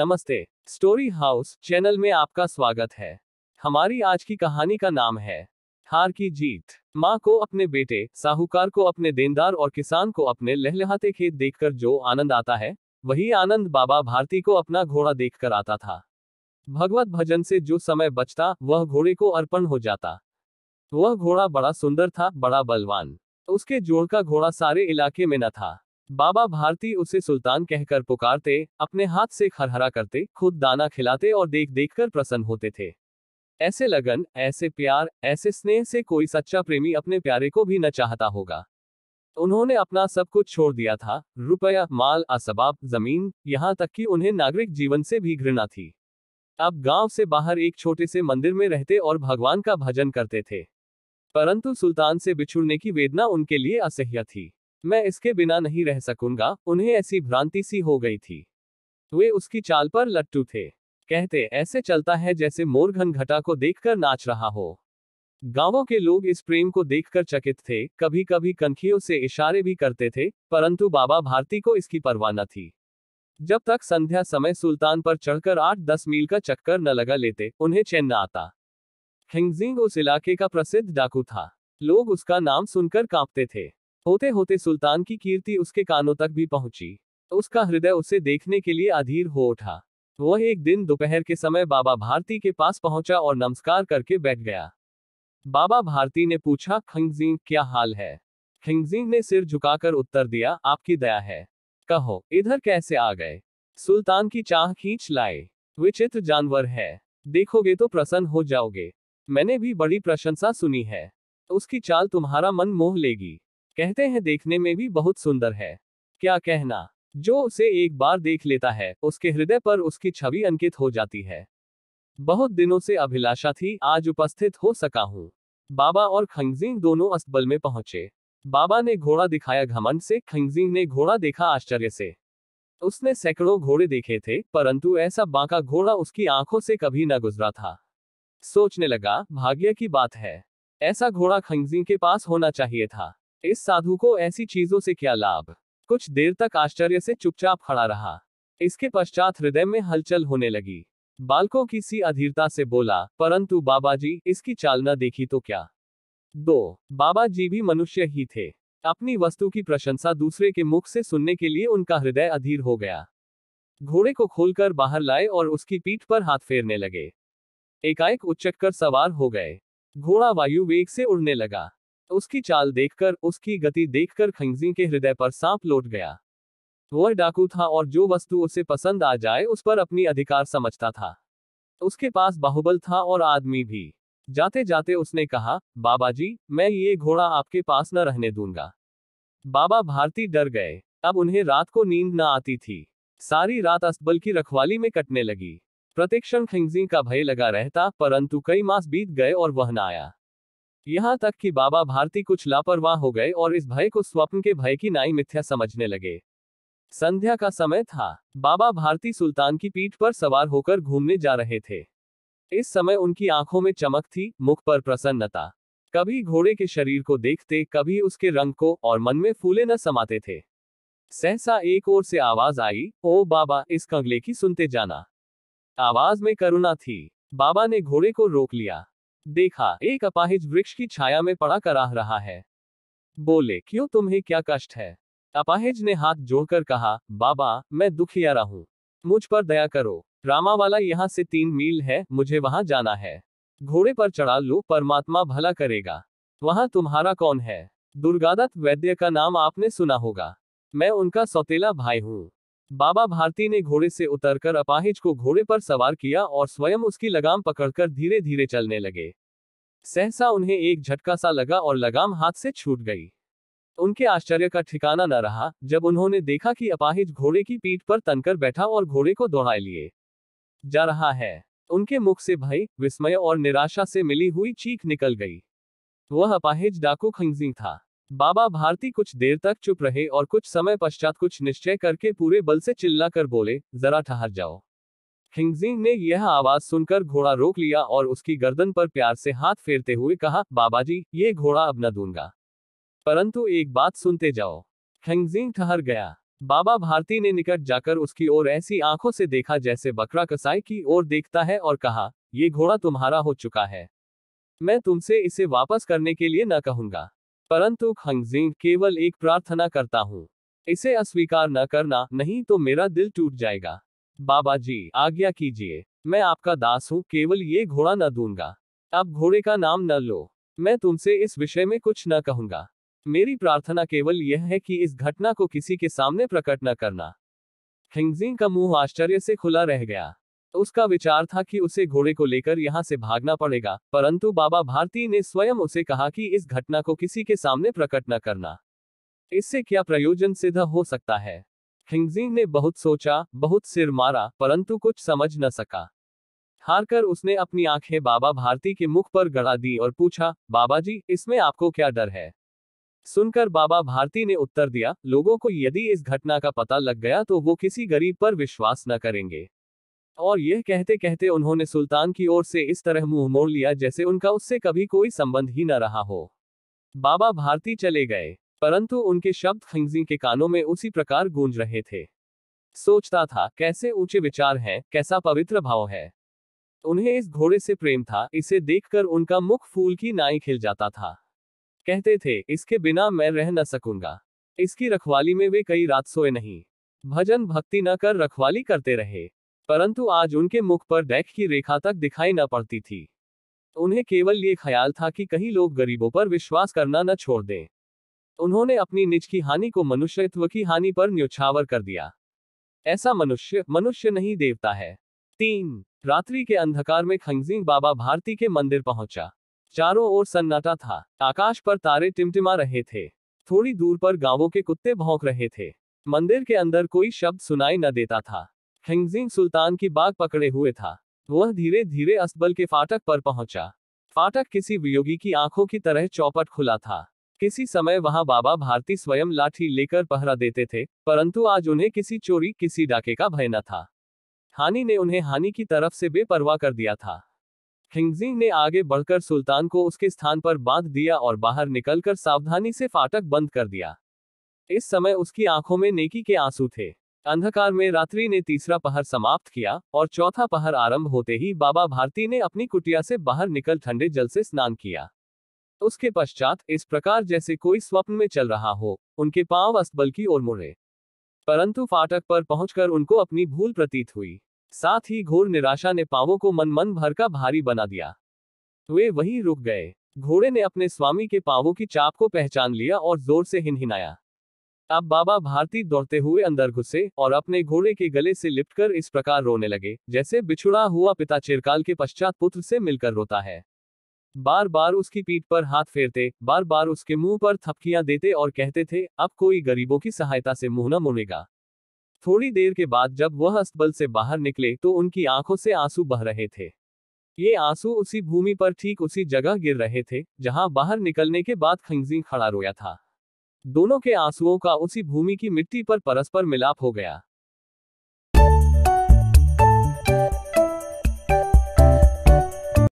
नमस्ते story house channel में आपका स्वागत है हमारी आज की कहानी का नाम है हार की जीत माँ को अपने बेटे साहूकार को अपने देनदार और किसान को अपने लहलहाते खेत देखकर जो आनंद आता है वही आनंद बाबा भारती को अपना घोड़ा देखकर आता था भगवत भजन से जो समय बचता वह घोड़े को अर्पण हो जाता वह घोड़ा बड़ा सुंदर था बड़ा बलवान उसके जोड़ का घोड़ा सारे इलाके में न था बाबा भारती उसे सुल्तान कहकर पुकारते अपने हाथ से खरहरा करते खुद दाना खिलाते और देख देख कर प्रसन्न होते थे ऐसे लगन ऐसे प्यार ऐसे स्नेह से कोई सच्चा प्रेमी अपने प्यारे को भी न चाहता होगा उन्होंने अपना सब कुछ छोड़ दिया था रुपया माल असबाब जमीन यहाँ तक कि उन्हें नागरिक जीवन से भी घृणा थी अब गांव से बाहर एक छोटे से मंदिर में रहते और भगवान का भजन करते थे परंतु सुल्तान से बिछुड़ने की वेदना उनके लिए असह्य थी मैं इसके बिना नहीं रह सकूंगा उन्हें ऐसी भ्रांति सी हो गई थी वे उसकी चाल पर लट्टू थे कहते ऐसे चलता है जैसे मोर घटा को देखकर नाच रहा हो गांवों के लोग इस प्रेम को देखकर चकित थे कभी कभी कनखियों से इशारे भी करते थे परंतु बाबा भारती को इसकी परवाह न थी जब तक संध्या समय सुल्तान पर चढ़कर आठ दस मील का चक्कर न लगा लेते उन्हें चैन न आता हिंगजिंग उस इलाके का प्रसिद्ध डाकू था लोग उसका नाम सुनकर कांपते थे होते होते सुल्तान की कीर्ति उसके कानों तक भी पहुंची तो उसका हृदय उसे देखने के लिए अधीर हो उठा वह एक दिन दोपहर के समय बाबा भारती के पास पहुंचा और नमस्कार करके बैठ गया बाबा भारती ने पूछा खिंगजिंग क्या हाल है खिंगजिंग ने सिर झुकाकर उत्तर दिया आपकी दया है कहो इधर कैसे आ गए सुल्तान की चाह खींच लाए विचित्र जानवर है देखोगे तो प्रसन्न हो जाओगे मैंने भी बड़ी प्रशंसा सुनी है उसकी चाल तुम्हारा मन मोह लेगी कहते हैं देखने में भी बहुत सुंदर है क्या कहना जो उसे एक बार देख लेता है उसके हृदय पर उसकी छवि अंकित हो जाती है बहुत दिनों से अभिलाषा थी आज उपस्थित हो सका हूँ बाबा और खंगजिंग दोनों अस्तबल में पहुंचे बाबा ने घोड़ा दिखाया घमंड से खंगजिंग ने घोड़ा देखा आश्चर्य से उसने सैकड़ों घोड़े देखे थे परंतु ऐसा बांका घोड़ा उसकी आंखों से कभी न गुजरा था सोचने लगा भाग्य की बात है ऐसा घोड़ा खंगजिंग के पास होना चाहिए था इस साधु को ऐसी चीजों से क्या लाभ कुछ देर तक आश्चर्य से चुपचाप खड़ा रहा इसके पश्चात हृदय में हलचल होने लगी बालकों की सी अधीरता से बोला परंतु बाबा जी इसकी चालना देखी तो क्या दो बाबा जी भी मनुष्य ही थे अपनी वस्तु की प्रशंसा दूसरे के मुख से सुनने के लिए उनका हृदय अधीर हो गया घोड़े को खोलकर बाहर लाए और उसकी पीठ पर हाथ फेरने लगे एकाएक उच्चक कर सवार हो गए घोड़ा वायु वेग से उड़ने लगा तो उसकी चाल देखकर उसकी गति देखकर खंगजी के हृदय पर सांप लौट गया वह डाकू था और जो वस्तु उसे पसंद आ जाए उस पर अपनी अधिकार समझता था उसके पास बाहुबल था और आदमी भी जाते जाते उसने कहा बाबा जी मैं ये घोड़ा आपके पास न रहने दूंगा बाबा भारती डर गए अब उन्हें रात को नींद न आती थी सारी रात अस्तबल की रखवाली में कटने लगी प्रत्यक्षण खिंगजी का भय लगा रहता परंतु कई मास बीत गए और वह न आया यहाँ तक कि बाबा भारती कुछ लापरवाह हो गए और इस भय को स्वप्न के भय की नाई मिथ्या समझने लगे संध्या का समय था बाबा भारती सुल्तान की पीठ पर सवार होकर घूमने जा रहे थे इस समय उनकी आंखों में चमक थी मुख पर प्रसन्नता कभी घोड़े के शरीर को देखते कभी उसके रंग को और मन में फूले न समाते थे सहसा एक ओर से आवाज आई ओ बाबा इस कंगले की सुनते जाना आवाज में करुणा थी बाबा ने घोड़े को रोक लिया देखा एक अपाहिज वृक्ष की छाया में पड़ा कराह रहा है बोले क्यों तुम्हें क्या कष्ट है अपाहिज ने हाथ जोड़कर कहा बाबा मैं दुखिया हूँ मुझ पर दया करो रामावाला यहाँ से तीन मील है मुझे वहां जाना है घोड़े पर चढ़ा लो परमात्मा भला करेगा वहां तुम्हारा कौन है दुर्गादत्त वैद्य का नाम आपने सुना होगा मैं उनका सौतेला भाई हूँ बाबा भारती ने घोड़े से उतरकर अपाहिज को घोड़े पर सवार किया और स्वयं उसकी लगाम पकड़कर धीरे धीरे चलने लगे सहसा उन्हें एक झटका सा लगा और लगाम हाथ से छूट गई उनके आश्चर्य का ठिकाना न रहा जब उन्होंने देखा कि अपाहिज घोड़े की पीठ पर तनकर बैठा और घोड़े को दौड़ाए लिए जा रहा है उनके मुख से भय विस्मय और निराशा से मिली हुई चीख निकल गई वह अपाहिज डाकू खंगजिंग था बाबा भारती कुछ देर तक चुप रहे और कुछ समय पश्चात कुछ निश्चय करके पूरे बल से चिल्ला कर बोले जरा ठहर जाओ हिंगजिंग ने यह आवाज सुनकर घोड़ा रोक लिया और उसकी गर्दन पर प्यार से हाथ फेरते हुए कहा बाबाजी ये घोड़ा अब न दूंगा परंतु एक बात सुनते जाओ हिंगजिंग ठहर गया बाबा भारती ने निकट जाकर उसकी ओर ऐसी आंखों से देखा जैसे बकरा कसाई की ओर देखता है और कहा ये घोड़ा तुम्हारा हो चुका है मैं तुमसे इसे वापस करने के लिए न कहूंगा परंतु खंगजिंग केवल एक प्रार्थना करता हूँ इसे अस्वीकार न करना नहीं तो मेरा दिल टूट जाएगा बाबा जी आज्ञा कीजिए मैं आपका दास हूँ केवल ये घोड़ा न दूंगा आप घोड़े का नाम न लो मैं तुमसे इस विषय में कुछ न कहूंगा मेरी प्रार्थना केवल यह है कि इस घटना को किसी के सामने प्रकट न करना हिंगजिंग का मुंह आश्चर्य से खुला रह गया उसका विचार था कि उसे घोड़े को लेकर यहाँ से भागना पड़ेगा परंतु बाबा भारती ने स्वयं उसे कहा कि इस घटना को किसी के सामने प्रकट न करना इससे क्या प्रयोजन सिद्ध हो सकता है हिंगजी ने बहुत सोचा बहुत सिर मारा परंतु कुछ समझ न सका हारकर उसने अपनी आंखें बाबा भारती के मुख पर गड़ा दी और पूछा बाबा जी इसमें आपको क्या डर है सुनकर बाबा भारती ने उत्तर दिया लोगों को यदि इस घटना का पता लग गया तो वो किसी गरीब पर विश्वास न करेंगे और यह कहते कहते उन्होंने सुल्तान की ओर से इस तरह मुंह मोड़ लिया जैसे उनका उससे कभी कोई संबंध ही न रहा हो बाबा भारती चले गए परंतु उनके शब्द खिंगजी के कानों में उसी प्रकार गूंज रहे थे सोचता था कैसे ऊंचे विचार हैं कैसा पवित्र भाव है उन्हें इस घोड़े से प्रेम था इसे देखकर उनका मुख फूल की नाई खिल जाता था कहते थे इसके बिना मैं रह न सकूंगा इसकी रखवाली में वे कई रात सोए नहीं भजन भक्ति न कर रखवाली करते रहे परंतु आज उनके मुख पर डैख की रेखा तक दिखाई न पड़ती थी उन्हें केवल ये ख्याल था कि कहीं लोग गरीबों पर विश्वास करना न छोड़ दें उन्होंने अपनी निज की हानि को मनुष्यत्व की हानि पर न्योछावर कर दिया ऐसा मनुष्य मनुष्य नहीं देवता है तीन रात्रि के अंधकार में खंगजिंग बाबा भारती के मंदिर पहुंचा चारों ओर सन्नाटा था आकाश पर तारे टिमटिमा रहे थे थोड़ी दूर पर गांवों के कुत्ते भौंक रहे थे मंदिर के अंदर कोई शब्द सुनाई न देता था खंगजिंग सुल्तान की बाग पकड़े हुए था वह धीरे धीरे अस्तबल के फाटक पर पहुंचा फाटक किसी वियोगी की आंखों की तरह चौपट खुला था किसी समय वहां बाबा भारती स्वयं लाठी लेकर पहरा देते थे परंतु आज उन्हें किसी चोरी किसी डाके का भय न था हानि ने उन्हें हानि की तरफ से बेपरवाह कर दिया था खिंगजिंग ने आगे बढ़कर सुल्तान को उसके स्थान पर बांध दिया और बाहर निकलकर सावधानी से फाटक बंद कर दिया इस समय उसकी आंखों में नेकी के आंसू थे अंधकार में रात्रि ने तीसरा पहर समाप्त किया और चौथा पहर आरंभ होते ही बाबा भारती ने अपनी कुटिया से बाहर निकल ठंडे जल से स्नान किया तो उसके पश्चात इस प्रकार जैसे कोई स्वप्न में चल रहा हो उनके पांव अस्तबल की ओर मुड़े परंतु फाटक पर पहुंचकर उनको अपनी भूल प्रतीत हुई साथ ही घोर निराशा ने पावों को मन मन भर का भारी बना दिया वे वहीं रुक गए घोड़े ने अपने स्वामी के पावों की चाप को पहचान लिया और जोर से हिनहिनाया अब बाबा भारती दौड़ते हुए अंदर घुसे और अपने घोड़े के गले से लिपटकर इस प्रकार रोने लगे जैसे बिछुड़ा हुआ पिता चिरकाल के पश्चात पुत्र से मिलकर रोता है बार बार उसकी पीठ पर हाथ फेरते बार बार उसके मुंह पर थपकियां देते और कहते थे अब कोई गरीबों की सहायता से मुंह न मुड़ेगा थोड़ी देर के बाद जब वह अस्तबल से बाहर निकले तो उनकी आंखों से आंसू बह रहे थे ये आंसू उसी भूमि पर ठीक उसी जगह गिर रहे थे जहां बाहर निकलने के बाद खंगजिंग खड़ा रोया था दोनों के आंसुओं का उसी भूमि की मिट्टी पर परस्पर मिलाप हो गया